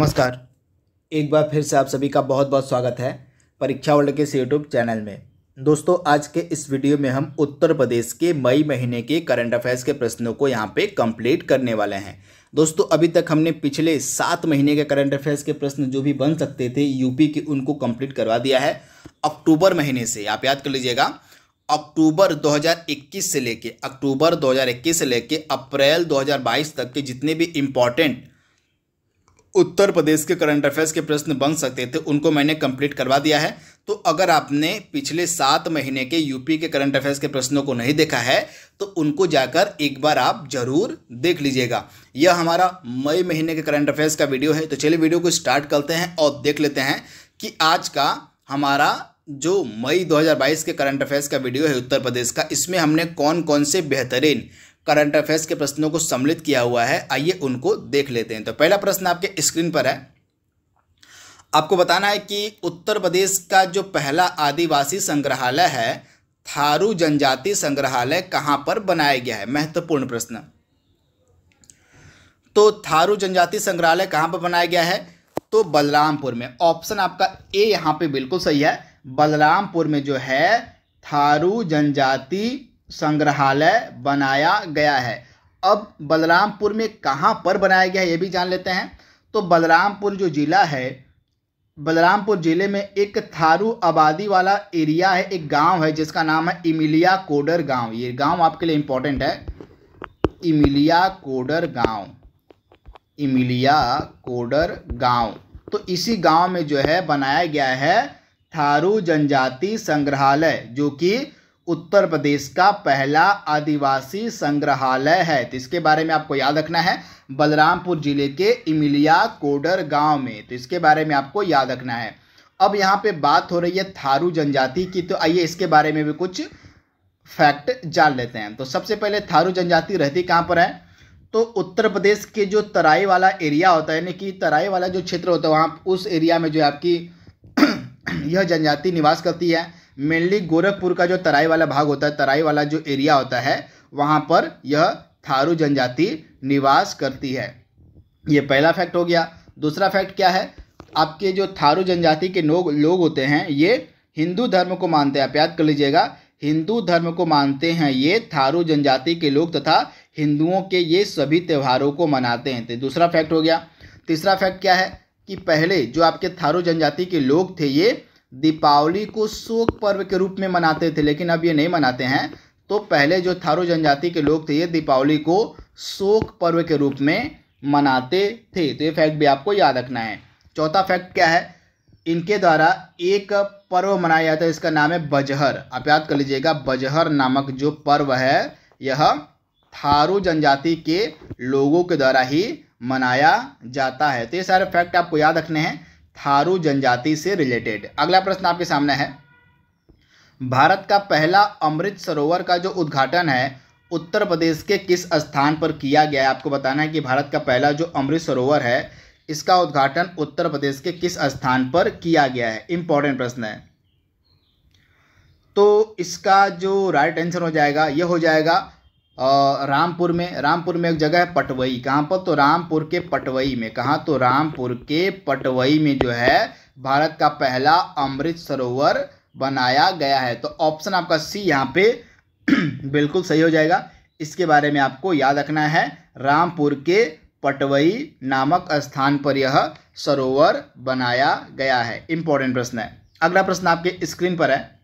नमस्कार एक बार फिर से आप सभी का बहुत बहुत स्वागत है परीक्षा वर्ल्ड के इस यूट्यूब चैनल में दोस्तों आज के इस वीडियो में हम उत्तर प्रदेश के मई महीने के करंट अफेयर्स के प्रश्नों को यहाँ पे कंप्लीट करने वाले हैं दोस्तों अभी तक हमने पिछले सात महीने के करंट अफेयर्स के प्रश्न जो भी बन सकते थे यूपी के उनको कंप्लीट करवा दिया है अक्टूबर महीने से आप याद कर लीजिएगा अक्टूबर 2021 से लेके अक्टूबर 2021 से लेके अप्रैल 2022 तक के जितने भी इम्पॉर्टेंट उत्तर प्रदेश के करंट अफेयर्स के प्रश्न बन सकते थे उनको मैंने कंप्लीट करवा दिया है तो अगर आपने पिछले सात महीने के यूपी के करंट अफेयर्स के प्रश्नों को नहीं देखा है तो उनको जाकर एक बार आप जरूर देख लीजिएगा यह हमारा मई महीने के करंट अफेयर्स का वीडियो है तो चलिए वीडियो को स्टार्ट करते हैं और देख लेते हैं कि आज का हमारा जो मई 2022 के करंट अफेयर्स का वीडियो है उत्तर प्रदेश का इसमें हमने कौन कौन से बेहतरीन करंट अफेयर्स के प्रश्नों को सम्मिलित किया हुआ है आइए उनको देख लेते हैं तो पहला प्रश्न आपके स्क्रीन पर है आपको बताना है कि उत्तर प्रदेश का जो पहला आदिवासी संग्रहालय है थारू जनजाति संग्रहालय कहाँ पर बनाया गया है महत्वपूर्ण प्रश्न तो थारू जनजाति संग्रहालय कहां पर बनाया गया है तो बलरामपुर में ऑप्शन आपका ए यहां पे बिल्कुल सही है बलरामपुर में जो है थारू जनजाति संग्रहालय बनाया गया है अब बलरामपुर में कहाँ पर बनाया गया है ये भी जान लेते हैं तो बलरामपुर जो ज़िला है बलरामपुर ज़िले में एक थारू आबादी वाला एरिया है एक गांव है जिसका नाम है इमिलिया कोडर गांव ये गांव आपके लिए इम्पोर्टेंट है इमिलिया कोडर गांव इमिलिया कोडर गांव तो इसी गांव में जो है बनाया गया है थारू जनजाति संग्रहालय जो कि उत्तर प्रदेश का पहला आदिवासी संग्रहालय है तो इसके बारे में आपको याद रखना है बलरामपुर जिले के इमिलिया कोडर गांव में तो इसके बारे में आपको याद रखना है अब यहाँ पे बात हो रही है थारू जनजाति की तो आइए इसके बारे में भी कुछ फैक्ट जान लेते हैं तो सबसे पहले थारू जनजाति रहती कहाँ पर है तो उत्तर प्रदेश के जो तराई वाला एरिया होता है यानी कि तराई वाला जो क्षेत्र होता है वहाँ उस एरिया में जो आपकी यह जनजाति निवास करती है मेनली गोरखपुर का जो तराई वाला भाग होता है तराई वाला जो एरिया होता है वहाँ पर यह थारू जनजाति निवास करती है ये पहला फैक्ट हो गया दूसरा फैक्ट क्या है आपके जो थारू जनजाति के लोग लोग होते हैं ये हिंदू धर्म को मानते हैं आप याद कर लीजिएगा हिंदू धर्म को मानते हैं ये थारू जनजाति के लोग तथा हिंदुओं के ये सभी त्योहारों को मनाते हैं तो दूसरा फैक्ट हो गया तीसरा फैक्ट क्या है कि पहले जो आपके थारू जनजाति के लोग थे ये दीपावली को शोक पर्व के रूप में मनाते थे लेकिन अब ये नहीं मनाते हैं तो पहले जो थारू जनजाति के लोग थे ये दीपावली को शोक पर्व के रूप में मनाते थे तो ये फैक्ट भी आपको याद रखना है चौथा फैक्ट क्या है इनके द्वारा एक पर्व मनाया जाता है इसका नाम है बजहर आप याद कर लीजिएगा बजहर नामक जो पर्व है यह थारू जनजाति के लोगों के द्वारा ही मनाया जाता है तो ये सारे फैक्ट आपको याद रखने हैं थारू जनजाति से रिलेटेड अगला प्रश्न आपके सामने है भारत का पहला अमृत सरोवर का जो उद्घाटन है उत्तर प्रदेश के किस स्थान पर किया गया है आपको बताना है कि भारत का पहला जो अमृत सरोवर है इसका उद्घाटन उत्तर प्रदेश के किस स्थान पर किया गया है इंपॉर्टेंट प्रश्न है तो इसका जो राइट आंसर हो जाएगा यह हो जाएगा रामपुर में रामपुर में एक जगह है पटवई कहाँ पर तो रामपुर के पटवई में कहाँ तो रामपुर के पटवई में जो है भारत का पहला अमृत सरोवर बनाया गया है तो ऑप्शन आपका सी यहाँ पे बिल्कुल सही हो जाएगा इसके बारे में आपको याद रखना है रामपुर के पटवई नामक स्थान पर यह सरोवर बनाया गया है इंपॉर्टेंट प्रश्न है अगला प्रश्न आपके स्क्रीन पर है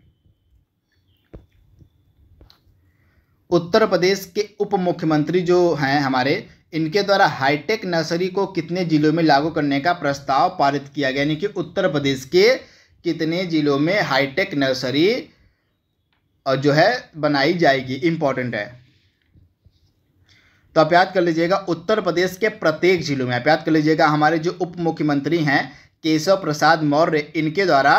उत्तर प्रदेश के उप मुख्यमंत्री जो हैं हमारे इनके द्वारा हाईटेक नर्सरी को कितने जिलों में लागू करने का प्रस्ताव पारित किया गया यानी कि उत्तर प्रदेश के कितने जिलों में हाईटेक नर्सरी और जो है बनाई जाएगी इंपॉर्टेंट है तो आप याद कर लीजिएगा उत्तर प्रदेश के प्रत्येक जिलों में आप याद कर लीजिएगा हमारे जो उप मुख्यमंत्री हैं केशव प्रसाद मौर्य इनके द्वारा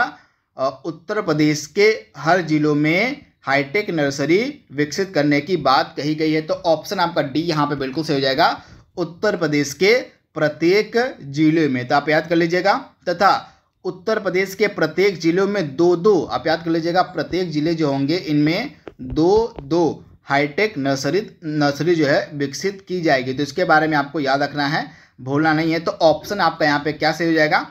उत्तर प्रदेश के हर जिलों में हाईटेक नर्सरी विकसित करने की बात कही गई है तो ऑप्शन आपका डी यहाँ पे बिल्कुल सही हो जाएगा उत्तर प्रदेश के प्रत्येक जिले में तो आप याद कर लीजिएगा तथा उत्तर प्रदेश के प्रत्येक जिलों में दो दो आप याद कर लीजिएगा प्रत्येक जिले जो होंगे इनमें दो दो हाईटेक नर्सरी नर्सरी जो है विकसित की जाएगी तो इसके बारे में आपको याद रखना है भूलना नहीं है तो ऑप्शन आपका यहाँ पे क्या सही हो जाएगा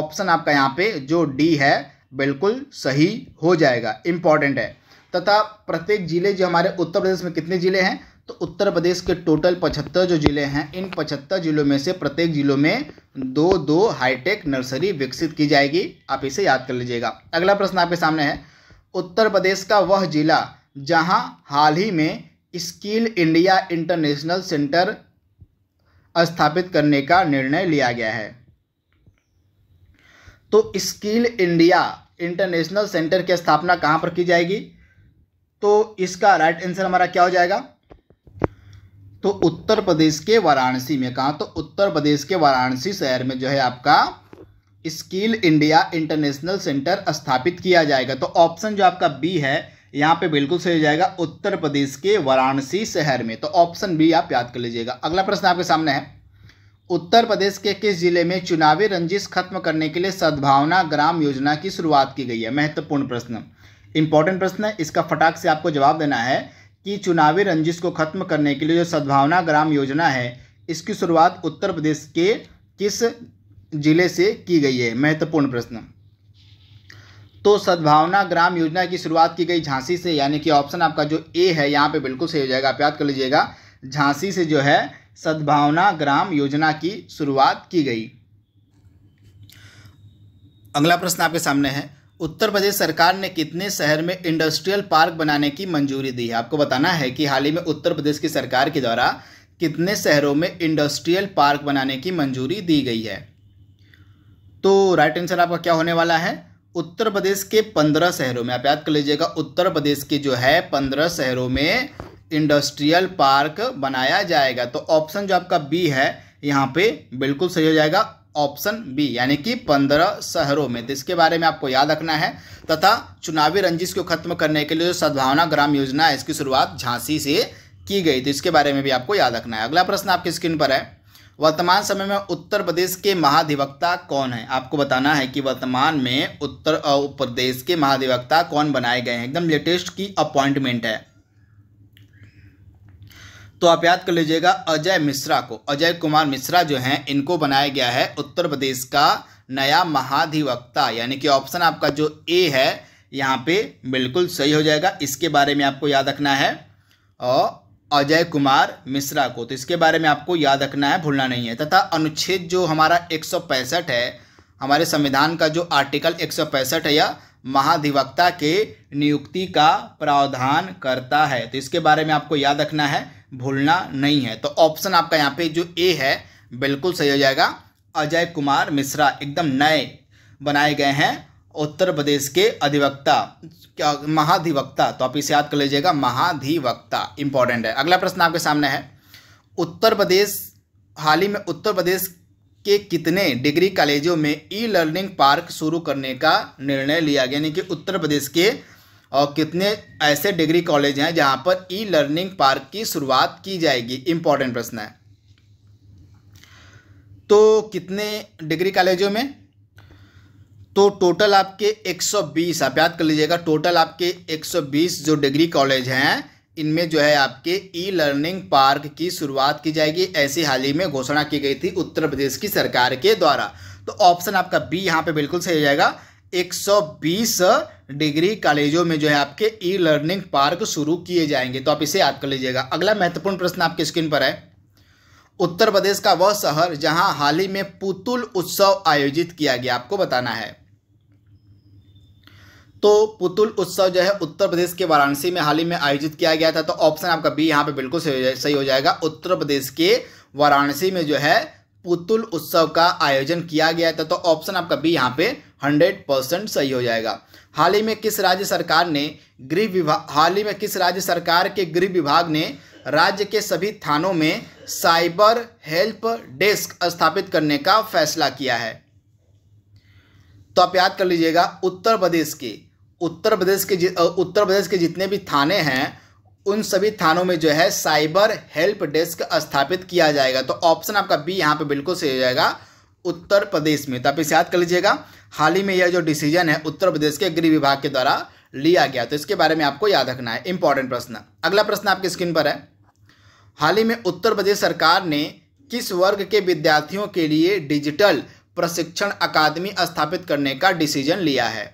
ऑप्शन आपका यहाँ पे जो डी है बिल्कुल सही हो जाएगा इंपॉर्टेंट है तथा प्रत्येक जिले जो हमारे उत्तर प्रदेश में कितने जिले हैं तो उत्तर प्रदेश के टोटल पचहत्तर जो जिले हैं इन पचहत्तर जिलों में से प्रत्येक जिलों में दो दो हाईटेक नर्सरी विकसित की जाएगी आप इसे याद कर लीजिएगा अगला प्रश्न आपके सामने है उत्तर प्रदेश का वह जिला जहां हाल ही में स्किल इंडिया इंटरनेशनल सेंटर स्थापित करने का निर्णय लिया गया है तो स्किल इंडिया इंटरनेशनल सेंटर की स्थापना कहां पर की जाएगी तो इसका राइट आंसर हमारा क्या हो जाएगा तो उत्तर प्रदेश के वाराणसी में कहा तो उत्तर प्रदेश के वाराणसी शहर में जो है आपका स्किल इंडिया इंटरनेशनल सेंटर स्थापित किया जाएगा तो ऑप्शन जो आपका बी है यहां पे बिल्कुल सही हो जाएगा उत्तर प्रदेश के वाराणसी शहर में तो ऑप्शन बी आप याद कर लीजिएगा अगला प्रश्न आपके सामने है उत्तर प्रदेश के किस जिले में चुनावी रंजिश खत्म करने के लिए सद्भावना ग्राम योजना की शुरुआत की गई है महत्वपूर्ण प्रश्न इंपॉर्टेंट प्रश्न है इसका फटाक से आपको जवाब देना है कि चुनावी रंजिश को खत्म करने के लिए जो सद्भावना ग्राम योजना है इसकी शुरुआत उत्तर प्रदेश के किस जिले से की गई है महत्वपूर्ण प्रश्न तो सद्भावना ग्राम योजना की शुरुआत की गई झांसी से यानी कि ऑप्शन आपका जो ए है यहाँ पे बिल्कुल सही हो जाएगा आप याद कर लीजिएगा झांसी से जो है सद्भावना ग्राम योजना की शुरुआत की गई अगला प्रश्न आपके सामने है उत्तर प्रदेश सरकार ने कितने शहर में इंडस्ट्रियल पार्क बनाने की मंजूरी दी है आपको बताना है कि हाल ही में उत्तर प्रदेश की सरकार के द्वारा कितने शहरों में इंडस्ट्रियल पार्क बनाने की मंजूरी दी गई है तो राइट आंसर आपका क्या होने वाला है उत्तर प्रदेश के पंद्रह शहरों में आप याद कर लीजिएगा उत्तर प्रदेश के जो है पंद्रह शहरों में इंडस्ट्रियल पार्क बनाया जाएगा तो ऑप्शन जो आपका बी है यहाँ पे बिल्कुल सही हो जाएगा ऑप्शन बी यानी कि पंद्रह शहरों में तो इसके बारे में आपको याद रखना है तथा चुनावी रंजिश को खत्म करने के लिए जो सद्भावना ग्राम योजना है इसकी शुरुआत झांसी से की गई तो इसके बारे में भी आपको याद रखना है अगला प्रश्न आपकी स्क्रीन पर है वर्तमान समय में उत्तर प्रदेश के महाधिवक्ता कौन है आपको बताना है कि वर्तमान में उत्तर प्रदेश के महाधिवक्ता कौन बनाए गए हैं एकदम लेटेस्ट की अपॉइंटमेंट है तो आप याद कर लीजिएगा अजय मिश्रा को अजय कुमार मिश्रा जो हैं इनको बनाया गया है उत्तर प्रदेश का नया महाधिवक्ता यानी कि ऑप्शन आपका जो ए है यहाँ पे बिल्कुल सही हो जाएगा इसके बारे में आपको याद रखना है और अजय कुमार मिश्रा को तो इसके बारे में आपको याद रखना है भूलना नहीं है तथा अनुच्छेद जो हमारा एक है हमारे संविधान का जो आर्टिकल एक है या महाधिवक्ता के नियुक्ति का प्रावधान करता है तो इसके बारे में आपको याद रखना है भूलना नहीं है तो ऑप्शन आपका यहाँ पे जो ए है बिल्कुल सही हो जाएगा अजय कुमार मिश्रा एकदम नए बनाए गए हैं उत्तर प्रदेश के अधिवक्ता क्या महाधिवक्ता तो आप इसे याद कर लीजिएगा महाधिवक्ता इंपॉर्टेंट है अगला प्रश्न आपके सामने है उत्तर प्रदेश हाल ही में उत्तर प्रदेश के कितने डिग्री कॉलेजों में ई लर्निंग पार्क शुरू करने का निर्णय लिया गया यानी कि उत्तर प्रदेश के और कितने ऐसे डिग्री कॉलेज हैं जहाँ पर ई लर्निंग पार्क की शुरुआत की जाएगी इम्पॉर्टेंट प्रश्न है तो कितने डिग्री कॉलेजों में तो टोटल आपके 120 आप याद कर लीजिएगा टोटल आपके 120 जो डिग्री कॉलेज हैं इनमें जो है आपके ई लर्निंग पार्क की शुरुआत की जाएगी ऐसी हाल ही में घोषणा की गई थी उत्तर प्रदेश की सरकार के द्वारा तो ऑप्शन आपका बी यहाँ पे बिल्कुल सही हो जाएगा 120 डिग्री कॉलेजों में जो है आपके ई लर्निंग पार्क शुरू किए जाएंगे तो आप इसे याद कर लीजिएगा अगला महत्वपूर्ण प्रश्न आपके स्क्रीन पर है उत्तर प्रदेश का वह शहर जहां हाल ही में पुतुल उत्सव आयोजित किया गया आपको बताना है तो पुतुल उत्सव जो है उत्तर प्रदेश के वाराणसी में हाल ही में आयोजित किया गया था तो ऑप्शन आपका बी यहां पे बिल्कुल सही हो जाएगा उत्तर प्रदेश के वाराणसी में जो है पुतुल उत्सव का आयोजन किया गया था तो ऑप्शन आपका बी यहाँ पे 100 परसेंट सही हो जाएगा हाल ही में किस राज्य सरकार ने गृह विभाग हाल ही में किस राज्य सरकार के गृह विभाग ने राज्य के सभी थानों में साइबर हेल्प डेस्क स्थापित करने का फैसला किया है तो आप याद कर लीजिएगा उत्तर प्रदेश के उत्तर प्रदेश के उत्तर प्रदेश के जितने भी थाने हैं उन सभी थानों में जो है साइबर हेल्प डेस्क स्थापित किया जाएगा तो ऑप्शन आपका बी यहाँ पे बिल्कुल सही हो जाएगा उत्तर प्रदेश में तो आप इसे याद कर लीजिएगा हाल ही में यह जो डिसीजन है उत्तर प्रदेश के गृह विभाग के द्वारा लिया गया तो इसके बारे में आपको याद रखना है इंपॉर्टेंट प्रश्न अगला प्रश्न आपकी स्क्रीन पर है हाल ही में उत्तर प्रदेश सरकार ने किस वर्ग के विद्यार्थियों के लिए डिजिटल प्रशिक्षण अकादमी स्थापित करने का डिसीजन लिया है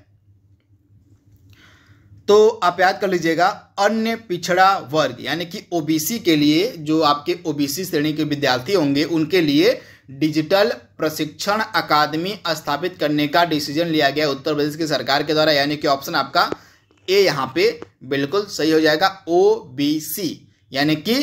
तो आप याद कर लीजिएगा अन्य पिछड़ा वर्ग यानी कि ओबीसी के लिए जो आपके ओबीसी श्रेणी के विद्यार्थी होंगे उनके लिए डिजिटल प्रशिक्षण अकादमी स्थापित करने का डिसीजन लिया गया उत्तर प्रदेश की सरकार के द्वारा यानी कि ऑप्शन आपका ए यहाँ पे बिल्कुल सही हो जाएगा ओ बी सी यानी कि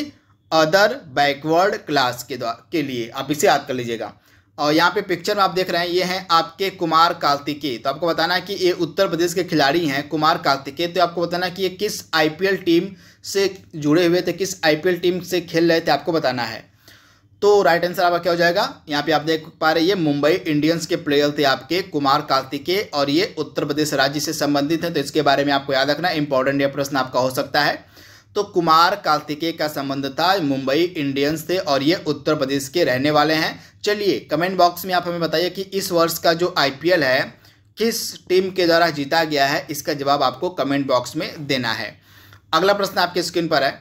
अदर बैकवर्ड क्लास के द्वारा के लिए आप इसे याद कर लीजिएगा और यहाँ पे पिक्चर में आप देख रहे हैं ये हैं आपके कुमार कार्तिकेय तो आपको बताना है कि ये उत्तर प्रदेश के खिलाड़ी हैं कुमार कार्तिकेय तो आपको बताना है कि ये किस आईपीएल टीम से जुड़े हुए थे किस आईपीएल टीम से खेल रहे थे आपको बताना है तो राइट आंसर आपका क्या हो जाएगा यहाँ पे आप देख पा रहे ये मुंबई इंडियंस के प्लेयर थे आपके कुमार कार्तिकेय और ये उत्तर प्रदेश राज्य से संबंधित हैं तो इसके बारे में आपको याद रखना इंपॉर्टेंट यह प्रश्न आपका हो सकता है तो कुमार कार्तिकेय का संबंध था मुंबई इंडियंस से और ये उत्तर प्रदेश के रहने वाले हैं चलिए कमेंट बॉक्स में आप हमें बताइए कि इस वर्ष का जो आईपीएल है किस टीम के द्वारा जीता गया है इसका जवाब आपको कमेंट बॉक्स में देना है अगला प्रश्न आपके स्क्रीन पर है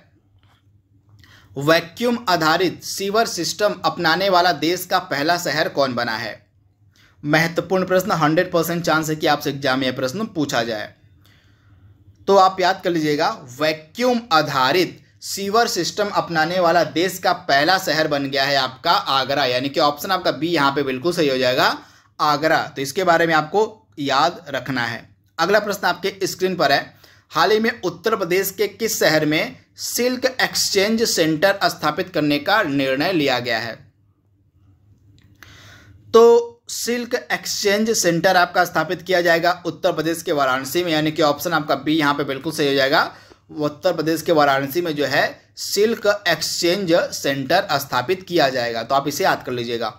वैक्यूम आधारित सीवर सिस्टम अपनाने वाला देश का पहला शहर कौन बना है महत्वपूर्ण प्रश्न 100 परसेंट चांस है कि आपसे एग्जाम में यह प्रश्न पूछा जाए तो आप याद कर लीजिएगा वैक्यूम आधारित सीवर सिस्टम अपनाने वाला देश का पहला शहर बन गया है आपका आगरा यानी कि ऑप्शन आपका बी यहां पे बिल्कुल सही हो जाएगा आगरा तो इसके बारे में आपको याद रखना है अगला प्रश्न आपके स्क्रीन पर है हाल ही में उत्तर प्रदेश के किस शहर में सिल्क एक्सचेंज सेंटर स्थापित करने का निर्णय लिया गया है तो सिल्क एक्सचेंज सेंटर आपका स्थापित किया जाएगा उत्तर प्रदेश के वाराणसी में यानी कि ऑप्शन आपका बी यहाँ पे बिल्कुल सही हो जाएगा उत्तर प्रदेश के वाराणसी में जो है सिल्क एक्सचेंज सेंटर स्थापित किया जाएगा तो आप इसे याद कर लीजिएगा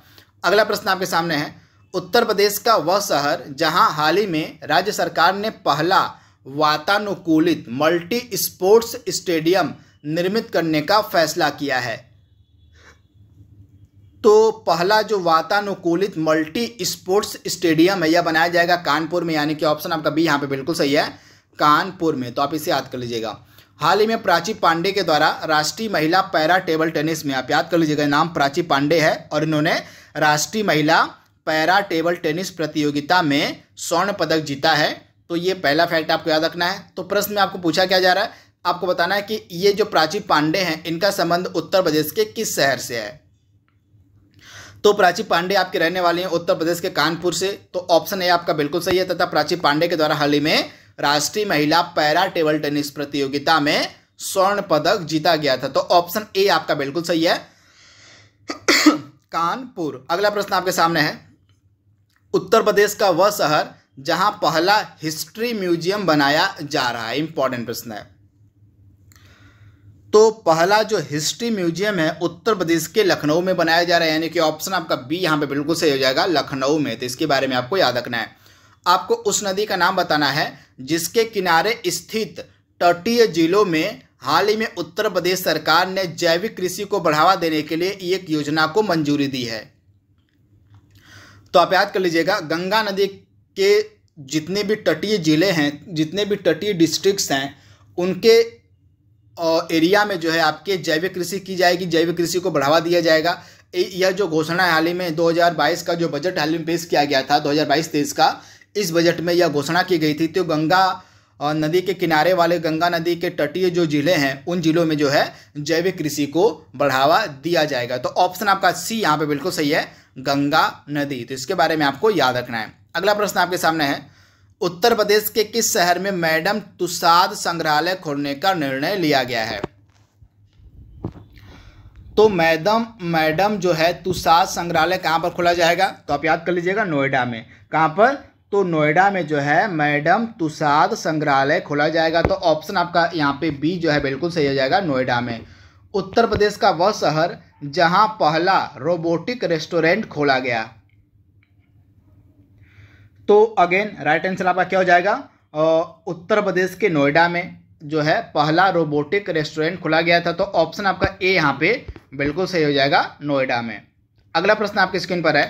अगला प्रश्न आपके सामने है उत्तर प्रदेश का वह शहर जहां हाल ही में राज्य सरकार ने पहला वातानुकूलित मल्टी स्पोर्ट्स स्टेडियम निर्मित करने का फैसला किया है तो पहला जो वातानुकूलित मल्टी स्पोर्ट्स स्टेडियम है यह बनाया जाएगा कानपुर में यानी कि ऑप्शन आपका बी यहाँ पे बिल्कुल सही है कानपुर में तो आप इसे याद कर लीजिएगा हाल ही में प्राची पांडे के द्वारा राष्ट्रीय महिला पैरा टेबल टेनिस में आप याद कर लीजिएगा नाम प्राची पांडे है और इन्होंने राष्ट्रीय महिला पैरा टेबल टेनिस प्रतियोगिता में स्वर्ण पदक जीता है तो ये पहला फैक्ट आपको याद रखना है तो प्रश्न में आपको पूछा क्या जा रहा है आपको बताना है कि ये जो प्राची पांडे हैं इनका संबंध उत्तर प्रदेश के किस शहर से है तो प्राची पांडे आपके रहने वाले हैं उत्तर प्रदेश के कानपुर से तो ऑप्शन ए आपका बिल्कुल सही है तथा प्राची पांडे के द्वारा हाल ही में राष्ट्रीय महिला पैरा टेबल टेनिस प्रतियोगिता में स्वर्ण पदक जीता गया था तो ऑप्शन ए आपका बिल्कुल सही है कानपुर अगला प्रश्न आपके सामने है उत्तर प्रदेश का वह शहर जहां पहला हिस्ट्री म्यूजियम बनाया जा रहा है इंपॉर्टेंट प्रश्न है तो पहला जो हिस्ट्री म्यूजियम है उत्तर प्रदेश के लखनऊ में बनाया जा रहा है यानी कि ऑप्शन आपका बी यहाँ पे बिल्कुल सही हो जाएगा लखनऊ में तो इसके बारे में आपको याद रखना है आपको उस नदी का नाम बताना है जिसके किनारे स्थित तटीय जिलों में हाल ही में उत्तर प्रदेश सरकार ने जैविक कृषि को बढ़ावा देने के लिए एक योजना को मंजूरी दी है तो आप याद कर लीजिएगा गंगा नदी के जितने भी तटीय जिले हैं जितने भी तटीय डिस्ट्रिक्ट हैं उनके एरिया में जो है आपके जैविक कृषि की जाएगी जैविक कृषि को बढ़ावा दिया जाएगा यह जो घोषणा हाल ही में 2022 का जो बजट हाल ही में पेश किया गया था 2022-23 का इस बजट में यह घोषणा की गई थी तो गंगा नदी के किनारे वाले गंगा नदी के तटीय जो जिले हैं उन जिलों में जो है जैविक कृषि को बढ़ावा दिया जाएगा तो ऑप्शन आपका सी यहाँ पे बिल्कुल सही है गंगा नदी तो इसके बारे में आपको याद रखना है अगला प्रश्न आपके सामने है उत्तर प्रदेश के किस शहर में मैडम तुसाद संग्रहालय खोलने का निर्णय लिया गया है तो मैडम मैडम जो है तुसाद संग्रहालय कहां पर खोला जाएगा तो आप याद कर लीजिएगा नोएडा में कहां पर तो नोएडा में जो है मैडम तुसाद संग्रहालय खोला जाएगा तो ऑप्शन आपका यहां पे बी जो है बिल्कुल सही हो जाएगा नोएडा में उत्तर प्रदेश का वह शहर जहां पहला रोबोटिक रेस्टोरेंट खोला गया तो अगेन राइट आंसर आपका क्या हो जाएगा उत्तर प्रदेश के नोएडा में जो है पहला रोबोटिक रेस्टोरेंट खोला गया था तो ऑप्शन आपका ए यहाँ पे बिल्कुल सही हो जाएगा नोएडा में अगला प्रश्न आपके स्क्रीन पर है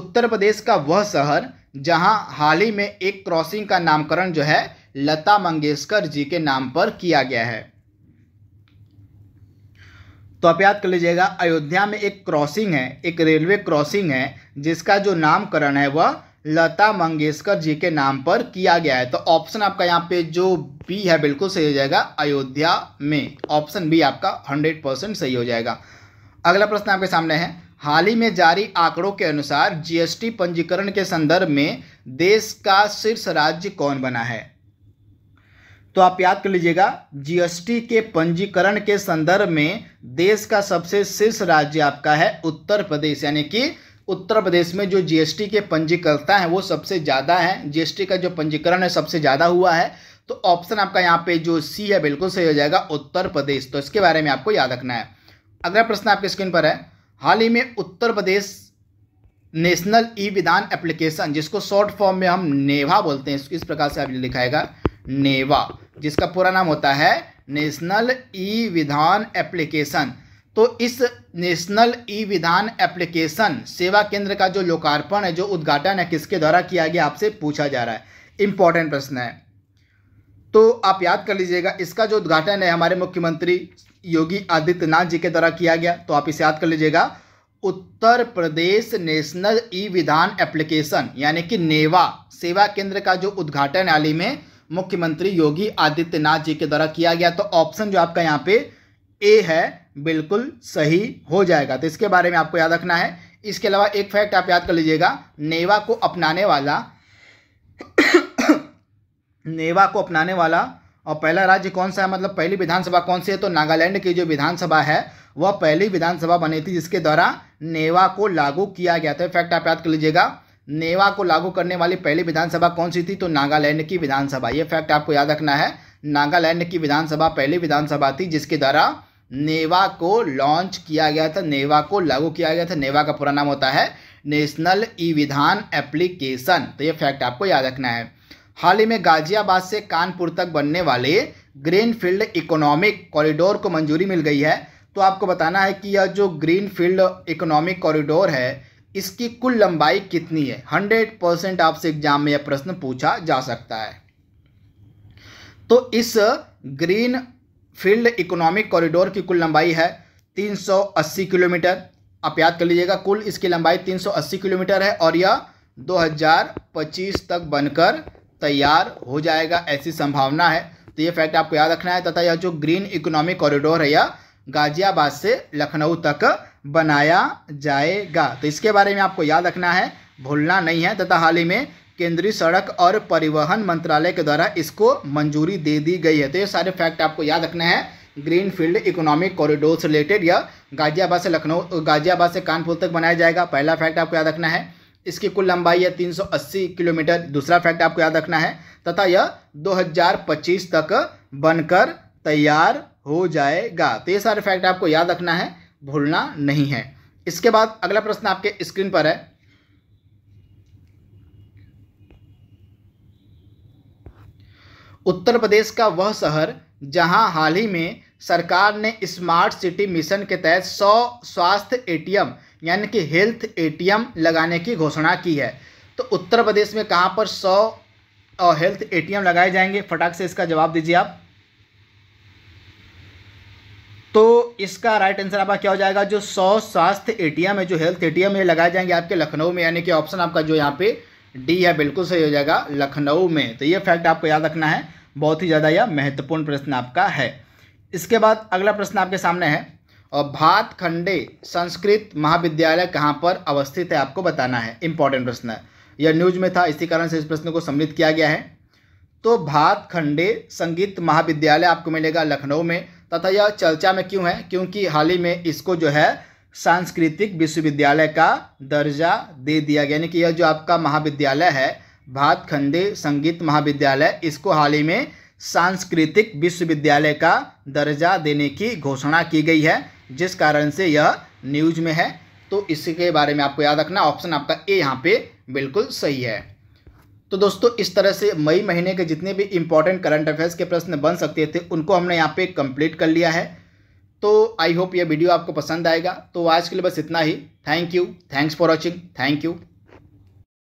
उत्तर प्रदेश का वह शहर जहां हाल ही में एक क्रॉसिंग का नामकरण जो है लता मंगेशकर जी के नाम पर किया गया है तो आप याद कर लीजिएगा अयोध्या में एक क्रॉसिंग है एक रेलवे क्रॉसिंग है जिसका जो नामकरण है वह लता मंगेशकर जी के नाम पर किया गया है तो ऑप्शन आपका यहाँ पे जो बी है बिल्कुल सही हो जाएगा अयोध्या में ऑप्शन बी आपका हंड्रेड परसेंट सही हो जाएगा अगला प्रश्न आपके सामने है हाल ही में जारी आंकड़ों के अनुसार जीएसटी पंजीकरण के संदर्भ में देश का शीर्ष राज्य कौन बना है तो आप याद कर लीजिएगा जीएसटी के पंजीकरण के संदर्भ में देश का सबसे शीर्ष राज्य आपका है उत्तर प्रदेश यानी कि उत्तर प्रदेश में जो जीएसटी के पंजीकर्ता हैं वो सबसे ज़्यादा हैं जीएसटी का जो पंजीकरण है सबसे ज़्यादा हुआ है तो ऑप्शन आपका यहाँ पे जो सी है बिल्कुल सही हो जाएगा उत्तर प्रदेश तो इसके बारे में आपको याद रखना है अगला प्रश्न आपके स्क्रीन पर है हाल ही में उत्तर प्रदेश नेशनल ई विधान एप्लीकेशन जिसको शॉर्ट फॉर्म में हम नेवा बोलते हैं इस प्रकार से आप लिखाएगा नेवा जिसका पूरा नाम होता है नेशनल ई विधान एप्लीकेशन तो इस नेशनल ई विधान एप्लीकेशन सेवा केंद्र का जो लोकार्पण है जो उद्घाटन है किसके द्वारा किया गया आपसे पूछा जा रहा है इंपॉर्टेंट प्रश्न है तो आप याद कर लीजिएगा इसका जो उद्घाटन है हमारे मुख्यमंत्री योगी आदित्यनाथ जी के द्वारा किया गया तो आप इसे याद कर लीजिएगा उत्तर प्रदेश नेशनल ई विधान एप्लीकेशन यानी कि नेवा सेवा केंद्र का जो उद्घाटन हाल ही में मुख्यमंत्री योगी आदित्यनाथ जी के द्वारा किया गया तो ऑप्शन जो आपका यहाँ पे ए है बिल्कुल सही हो जाएगा तो इसके बारे में आपको याद रखना है इसके अलावा एक फैक्ट आप याद कर लीजिएगा नेवा को अपनाने वाला नेवा को अपनाने वाला और पहला राज्य कौन सा है मतलब पहली विधानसभा कौन सी है तो नागालैंड की जो विधानसभा है वह पहली विधानसभा बनी थी जिसके द्वारा नेवा को लागू किया गया था फैक्ट आप याद कर लीजिएगा नेवा को लागू करने वाली पहली विधानसभा कौन सी थी तो नागालैंड की विधानसभा ये फैक्ट आपको याद रखना है नागालैंड की विधानसभा पहली विधानसभा थी जिसके द्वारा नेवा को लॉन्च किया गया था नेवा को लागू किया गया था नेवा का पूरा नाम होता है नेशनल ई विधान एप्लीकेशन तो ये फैक्ट आपको याद रखना है हाल ही में गाजियाबाद से कानपुर तक बनने वाले ग्रीन फील्ड इकोनॉमिक कॉरिडोर को मंजूरी मिल गई है तो आपको बताना है कि यह जो ग्रीन फील्ड इकोनॉमिक कॉरिडोर है इसकी कुल लंबाई कितनी है हंड्रेड परसेंट आपसे एग्जाम में यह प्रश्न पूछा जा सकता है तो इस ग्रीन फील्ड इकोनॉमिक कॉरिडोर की कुल लंबाई है 380 किलोमीटर आप याद कर लीजिएगा कुल इसकी लंबाई 380 किलोमीटर है और यह 2025 तक बनकर तैयार हो जाएगा ऐसी संभावना है तो ये फैक्ट आपको याद रखना है तथा यह जो ग्रीन इकोनॉमिक कॉरिडोर है यह गाजियाबाद से लखनऊ तक बनाया जाएगा तो इसके बारे में आपको याद रखना है भूलना नहीं है तथा हाल ही में केंद्रीय सड़क और परिवहन मंत्रालय के द्वारा इसको मंजूरी दे दी गई है तो ये सारे फैक्ट आपको याद रखना है ग्रीन फील्ड इकोनॉमिक कॉरिडोर से रिलेटेड या गाजियाबाद से लखनऊ गाजियाबाद से कानपुर तक बनाया जाएगा पहला फैक्ट आपको याद रखना है इसकी कुल लंबाई है 380 किलोमीटर दूसरा फैक्ट आपको याद रखना है तथा यह 2025 तक बनकर तैयार हो जाएगा तो ये सारे फैक्ट आपको याद रखना है भूलना नहीं है इसके बाद अगला प्रश्न आपके स्क्रीन पर है उत्तर प्रदेश का वह शहर जहां हाल ही में सरकार ने स्मार्ट सिटी मिशन के तहत 100 स्वास्थ्य एटीएम यानी कि हेल्थ एटीएम लगाने की घोषणा की है तो उत्तर प्रदेश में कहां पर 100 हेल्थ एटीएम लगाए जाएंगे फटाक से इसका जवाब दीजिए आप तो इसका राइट आंसर आपका क्या हो जाएगा जो 100 स्वास्थ्य एटीएम है जो हेल्थ ए टी लगाए जाएंगे आपके लखनऊ में यानी कि ऑप्शन आपका जो यहाँ पे डी है बिल्कुल सही हो जाएगा लखनऊ में तो ये फैक्ट आपको याद रखना है बहुत ही ज़्यादा यह महत्वपूर्ण प्रश्न आपका है इसके बाद अगला प्रश्न आपके सामने है और भात खंडे संस्कृत महाविद्यालय कहाँ पर अवस्थित है आपको बताना है इंपॉर्टेंट प्रश्न है यह न्यूज में था इसी कारण से इस प्रश्न को सम्मिलित किया गया है तो भात खंडे संगीत महाविद्यालय आपको मिलेगा लखनऊ में तथा यह चर्चा में क्यों है क्योंकि हाल ही में इसको जो है सांस्कृतिक विश्वविद्यालय का दर्जा दे दिया गया यानी कि यह जो आपका महाविद्यालय है भात खंडे संगीत महाविद्यालय इसको हाल ही में सांस्कृतिक विश्वविद्यालय का दर्जा देने की घोषणा की गई है जिस कारण से यह न्यूज में है तो इसके बारे में आपको याद रखना ऑप्शन आपका ए यहाँ पे बिल्कुल सही है तो दोस्तों इस तरह से मई महीने के जितने भी इंपॉर्टेंट करंट अफेयर्स के प्रश्न बन सकते थे उनको हमने यहाँ पे कंप्लीट कर लिया है तो आई होप यह वीडियो आपको पसंद आएगा तो आज के लिए बस इतना ही thank you thanks for watching thank you